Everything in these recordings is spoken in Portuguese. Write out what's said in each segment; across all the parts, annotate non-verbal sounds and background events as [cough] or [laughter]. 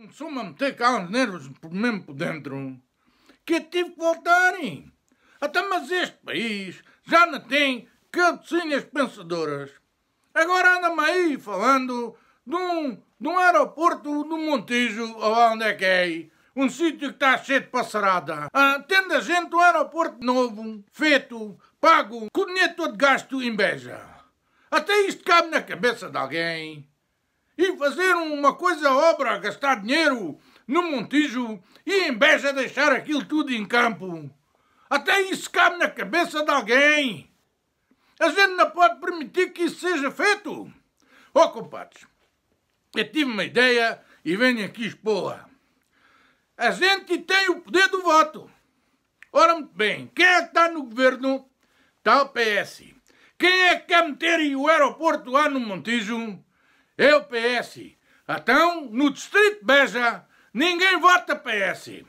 Começou-me a meter cá os nervos mesmo por dentro, que eu tive que voltar. Hein? Até mas este país já não tem cabecinhas pensadoras. Agora anda-me aí falando de um, de um aeroporto do Montijo, ou onde é que é, um sítio que está cheio de passarada. Ah, tendo a gente um aeroporto novo, feito, pago, com dinheiro todo gasto em beija. Até isto cabe na cabeça de alguém e fazer uma coisa obra, gastar dinheiro no Montijo e em vez de deixar aquilo tudo em campo. Até isso cabe na cabeça de alguém. A gente não pode permitir que isso seja feito. Ó oh, compadres, eu tive uma ideia e venho aqui expô-la. A gente tem o poder do voto. Ora, muito bem, quem é que está no governo? Está o PS. Quem é que quer meter o aeroporto lá no Montijo? Eu PS. Então, no Distrito Beja, ninguém vota PS.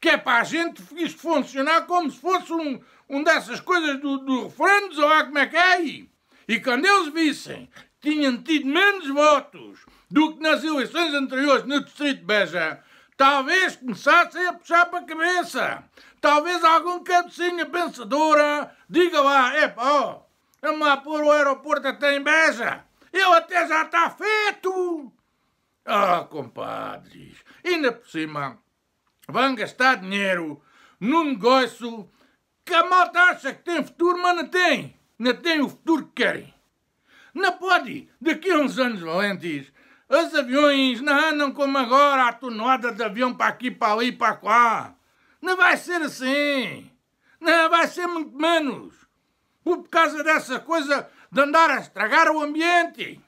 Que é para a gente isto funcionar como se fosse um, um dessas coisas do, do ou lá como é que é aí. E quando eles vissem tinham tido menos votos do que nas eleições anteriores no Distrito Beja, talvez começassem a puxar para a cabeça. Talvez algum cabecinha pensadora diga lá, é ó, vamos lá pôr o aeroporto até em Beja. Eu até já está feito! Ah, compadres, ainda por cima vão gastar dinheiro num negócio que a malta acha que tem futuro, mas não tem. Não tem o futuro que querem. Não pode. Daqui a uns anos valentes, os aviões não andam como agora, a tonelada de avião para aqui, para ali, para cá. Não vai ser assim. Não, vai ser muito menos. Por causa dessa coisa, de andar a estragar o ambiente.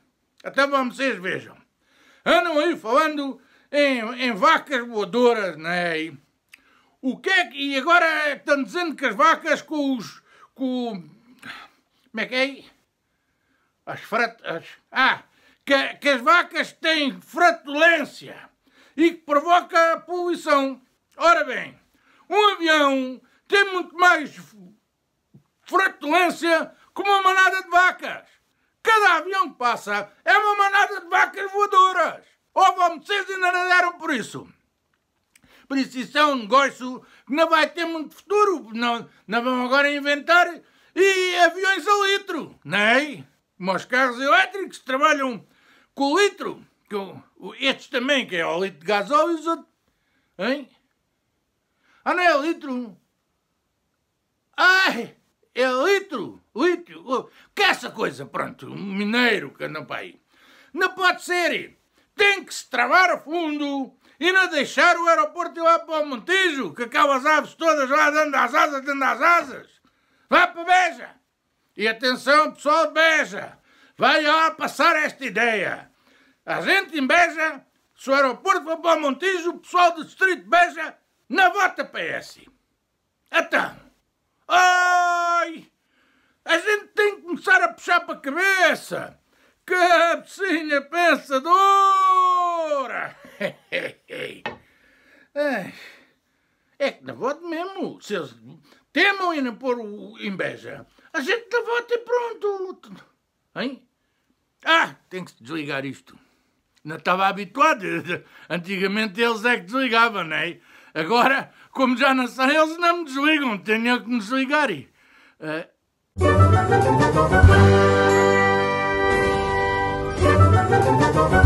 Até vocês vejam. Andam aí falando em, em vacas voadoras, né? E, o que é que, E agora estão dizendo que as vacas com os. com. como é que é? As fretas. Ah! Que, que as vacas têm fratulência e que provoca poluição. Ora bem, um avião tem muito mais fratulência com uma manada de vacas. Cada avião que passa é uma manada de vacas voadoras. Ou oh, vão vocês ainda não deram por isso. Por isso, isso é um negócio que não vai ter muito futuro. Não, não vão agora inventar e aviões a litro, não é? Mas os carros elétricos trabalham com litro. o estes também, que é o litro de gasóleo e os outros. Hein? Ah, não é litro? Ai, é litro! lítio, que é essa coisa, pronto, um mineiro que anda para aí. Não pode ser, tem que se travar a fundo e não deixar o aeroporto ir lá para o Montijo, que acaba as aves todas lá dando as asas, dando as asas. Vá para Beja. E atenção, pessoal de Beja, vai lá passar esta ideia. A gente em Beja, se o aeroporto for para o Montijo, o pessoal do distrito de Beja não vota PS. Então, oi! A gente tem que começar a puxar para a cabeça. Cabecinha pensadora! [laughs] É que na voto mesmo. Se eles temam em pôr o inveja, a gente na volta e pronto. Hein? Ah, tem que se desligar isto. Não estava habituado. [laughs] Antigamente eles é que desligavam, não é? Agora, como já não são, eles não me desligam. Tenho que me desligar. Uh, Thank you.